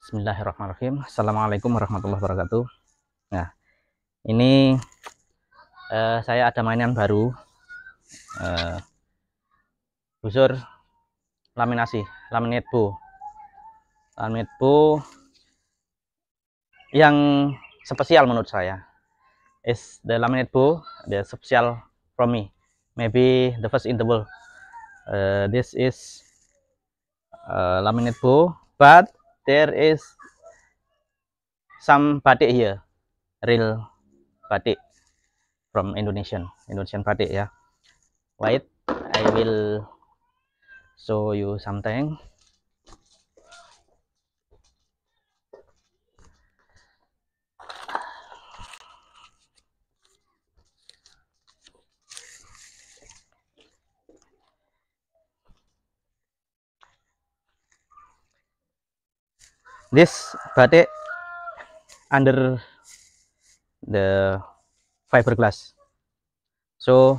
Bismillahirrahmanirrahim Assalamualaikum warahmatullahi wabarakatuh Nah ini uh, saya ada mainan baru uh, busur laminasi laminate bow laminate bow yang spesial menurut saya is the laminate bow the special from me maybe the first in the world uh, this is uh, laminate bow but there is some batik here real batik from Indonesian Indonesian batik ya yeah. wait I will show you something this batik under the fiberglass so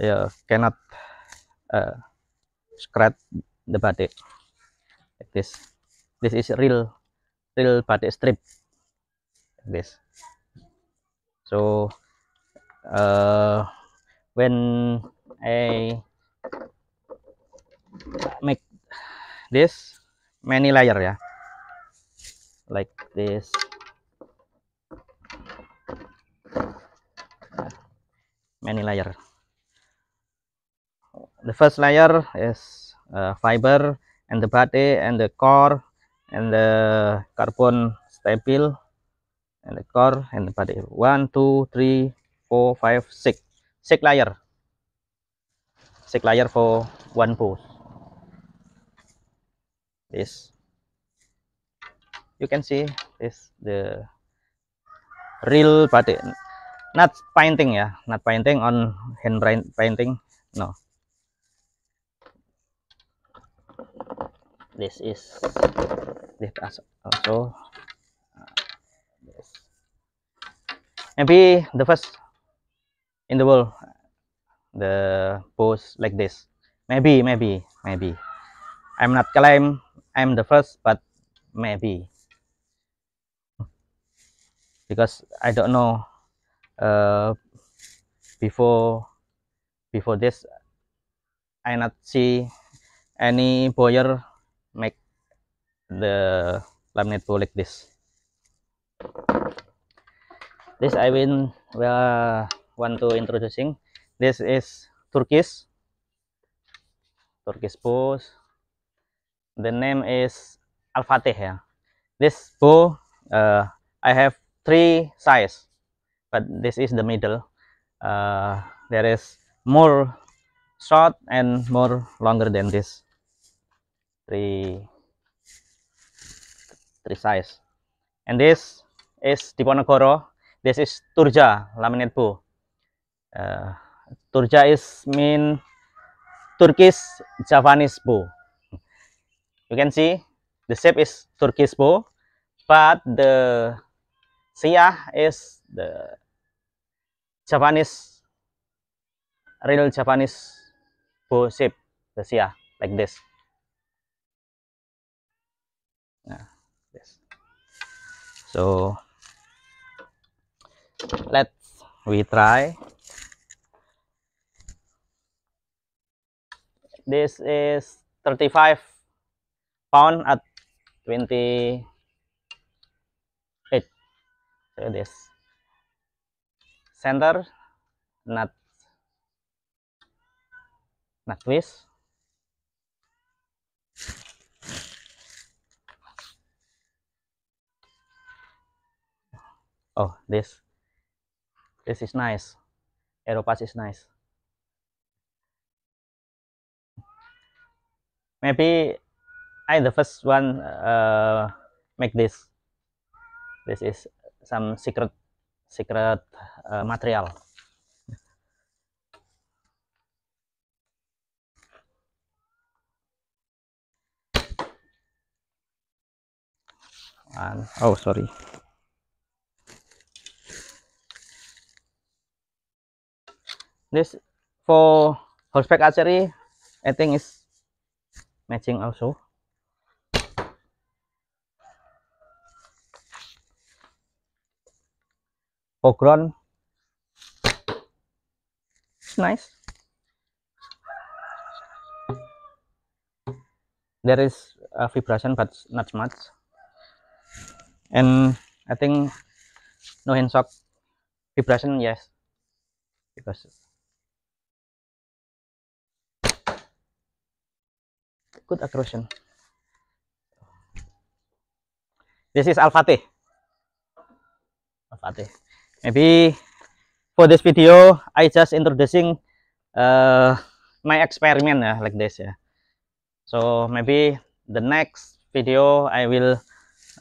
you cannot uh, scratch the batik like this this is real real batik strip like this so uh, when I make this many layer ya like this ya. many layer the first layer is uh, fiber and the body and the core and the carbon staple and the core and the body one two three four five six six layer six layer for one post this you can see this the real batik not painting ya not painting on hand painting no this is this also uh, this. maybe the first in the world the pose like this maybe maybe maybe i'm not claim i'm the first but maybe because I don't know uh, before before this I not see any boyer make the laminate pool like this this I will well want to introducing this is Turkish Turkish bow the name is Al-Fatih ya this bow uh, I have three size but this is the middle uh, there is more short and more longer than this three three size and this is Diponegoro this is Turja laminate bow uh, Turja is mean Turkish Javanese bow you can see the shape is Turkish bow but the Sia is the Japanese real Japanese bow shape the Sia like this nah, this so let's we try this is 35 pound at 20 this center nut nut twist oh this this is nice aeropass is nice maybe I the first one uh, make this this is some secret secret uh, material And, oh sorry this for horseback archery I think is matching also foreground nice there is a vibration but not much and I think no hand shock vibration yes because good accretion this is Al-Fatih maybe for this video I just introducing uh, my experiment ya like this yeah so maybe the next video I will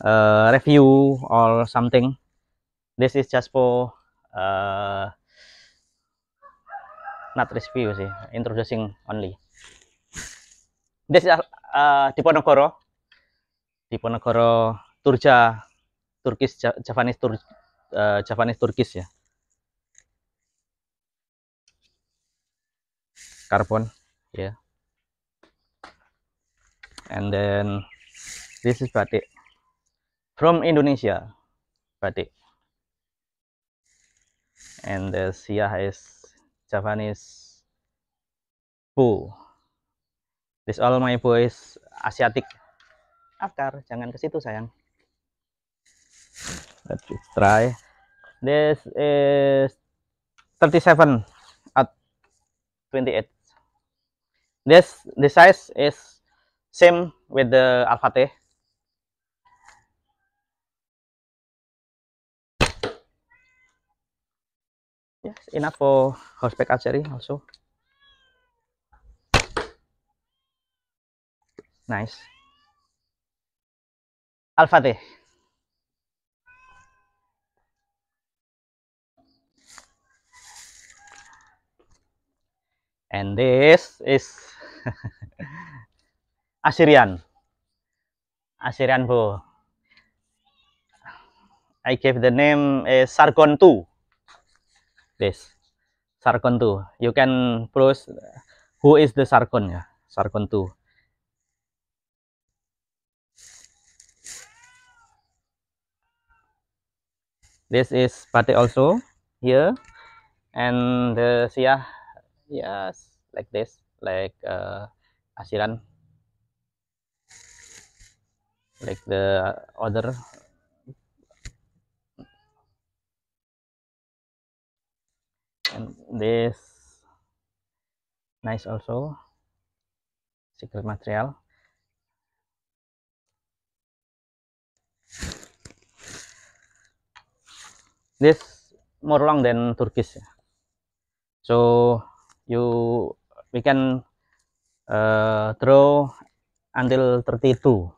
uh, review or something this is just for uh, not review sih introducing only this is uh, Diponegoro Diponegoro Turja Turkish Javanese Tur uh, eh, Javanese Turkish ya carbon ya yeah. and then this is batik from Indonesia batik and the Sia is Javanese Bu this all my boys Asiatic Afkar jangan ke situ sayang let's try this is 37 at 28 this the size is same with the alpha t yes enough for horseback archery also nice alpha t and this is Assyrian Assyrian bow I gave the name is Sargon 2 this Sargon 2 you can prose who is the Sargon ya Sargon 2 this is pate also here and the uh, siah yes like this like uh, asiran like the other and this nice also secret material this more long than Turkish so you we can uh, draw until 32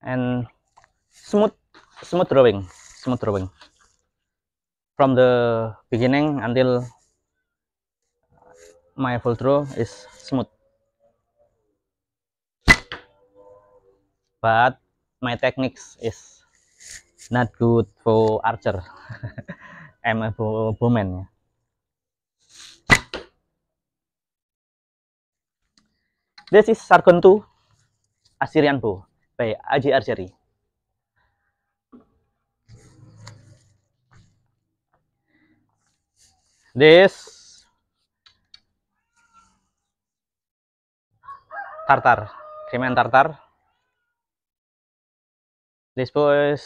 and smooth smooth drawing smooth drawing from the beginning until my full draw is smooth but my techniques is not good for archer M Bowman ya. This is Sargon 2 Assyrian Bow by AJ Archery. This Tartar, Crimean Tartar. This bow is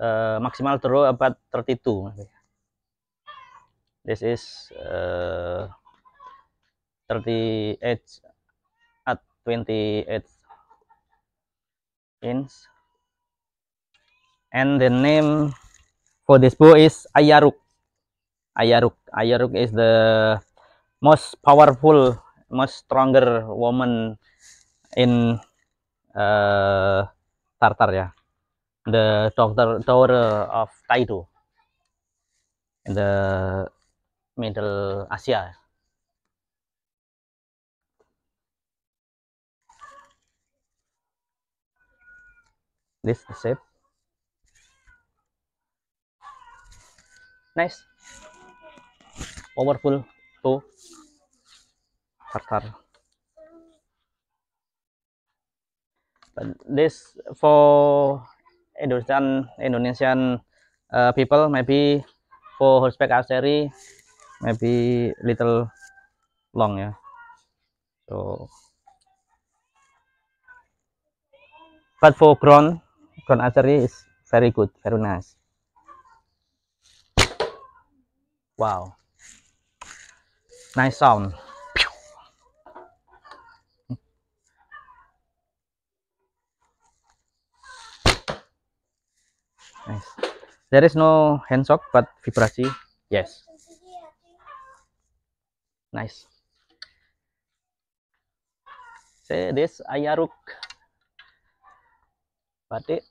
uh, maximal throw about 32 this is uh, eh, 38 at 28 inch and the name for this bow is ayaruk ayaruk ayaruk is the most powerful most stronger woman in uh, tartar ya yeah. the doctor daughter of taito the Middle Asia. This is shape. Nice. Powerful to Tartar. But this for Indonesian Indonesian uh, people maybe for horseback archery maybe little long ya so but for ground ground archery is very good very nice wow nice sound nice there is no hand shock but vibrasi yes nice say this ayaruk batik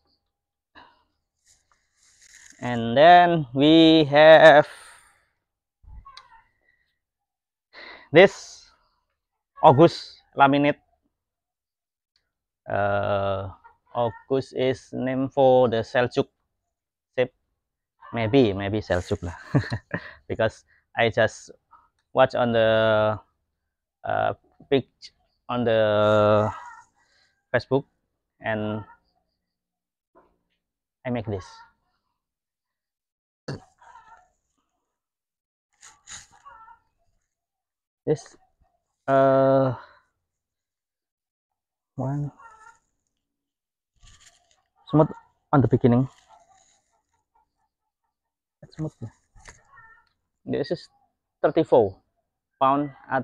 and then we have this August laminate uh, August is name for the Seljuk shape maybe maybe Seljuk lah because I just watch on the uh, page on the Facebook and I make this this uh one smooth on the beginning it's smooth this is 34 pound at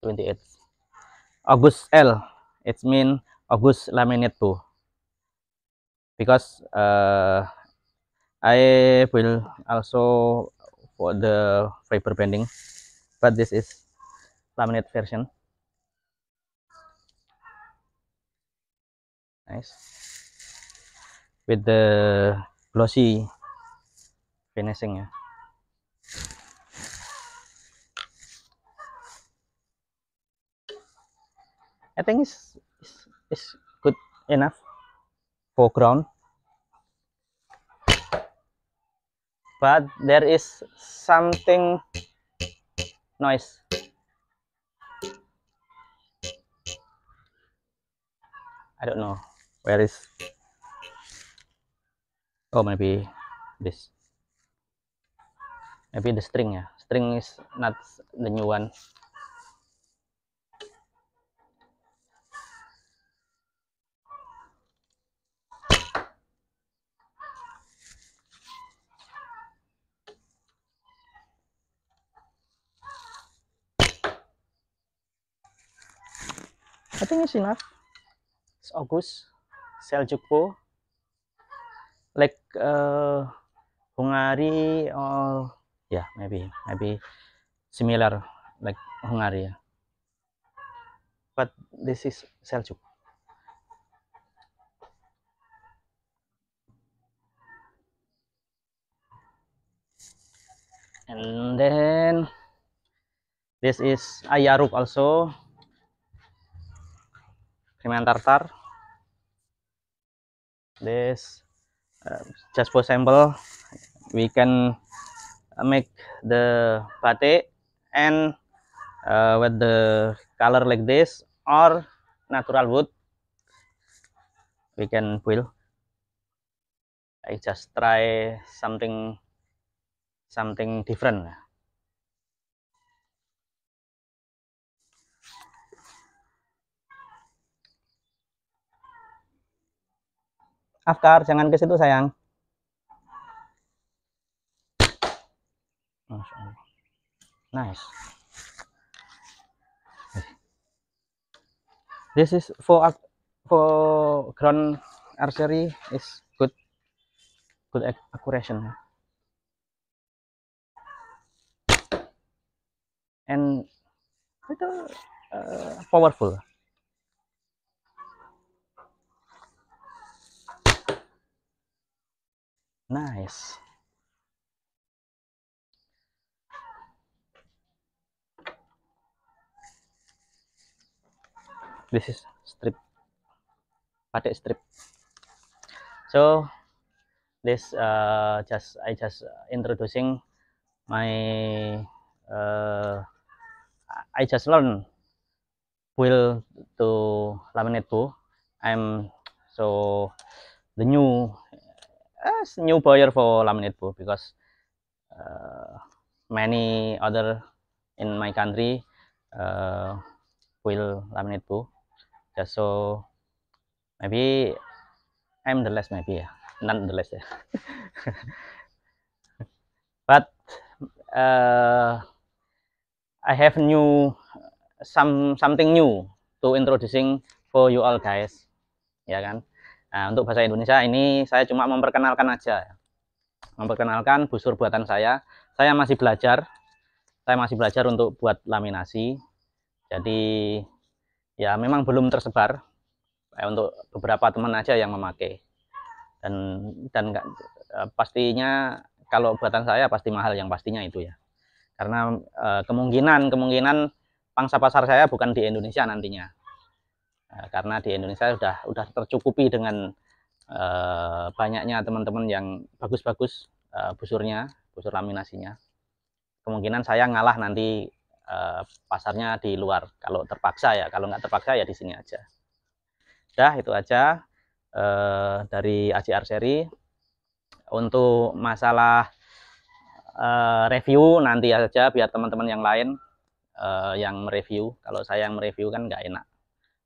28 August L it mean August laminate too because uh, I will also for the paper bending but this is laminate version nice with the glossy finishing ya I think it's, it's, it's good enough for ground but there is something noise I don't know where is oh maybe this maybe the string yeah string is not the new one I think it's enough. It's August. Seljuk Like uh, Hungary or oh, yeah, maybe maybe similar like Hungary. Ya. But this is Seljuk. And then this is Ayaruk also. Semen Tartar this uh, just for sample. we can uh, make the pate and uh, with the color like this or natural wood we can build I just try something something different Afkar, jangan ke situ sayang. Nice. This is for for ground archery is good good accuracy. And itu uh, powerful. Nice. This is strip. Pakai strip. So this uh, just I just uh, introducing my uh, I just learn will to laminate too. I'm so the new as eh, new buyer for laminate board because uh, many other in my country uh, eh, will laminate board just so maybe I'm the less maybe yeah not the less yeah but uh, I have new some something new to introducing for you all guys ya yeah, kan Nah, untuk bahasa Indonesia ini saya cuma memperkenalkan aja. Memperkenalkan busur buatan saya. Saya masih belajar. Saya masih belajar untuk buat laminasi. Jadi ya memang belum tersebar. Eh, untuk beberapa teman aja yang memakai. Dan dan gak, eh, pastinya kalau buatan saya pasti mahal yang pastinya itu ya. Karena eh, kemungkinan kemungkinan pangsa pasar saya bukan di Indonesia nantinya. Nah, karena di Indonesia sudah sudah tercukupi dengan e, banyaknya teman-teman yang bagus-bagus e, busurnya, busur laminasinya. Kemungkinan saya ngalah nanti e, pasarnya di luar kalau terpaksa ya, kalau nggak terpaksa ya di sini aja. Dah itu aja e, dari ACR seri. Untuk masalah e, review nanti aja biar teman-teman yang lain yang mereview. Kalau saya yang mereview kan nggak enak.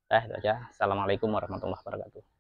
Eh, itu aja. Assalamualaikum warahmatullahi wabarakatuh.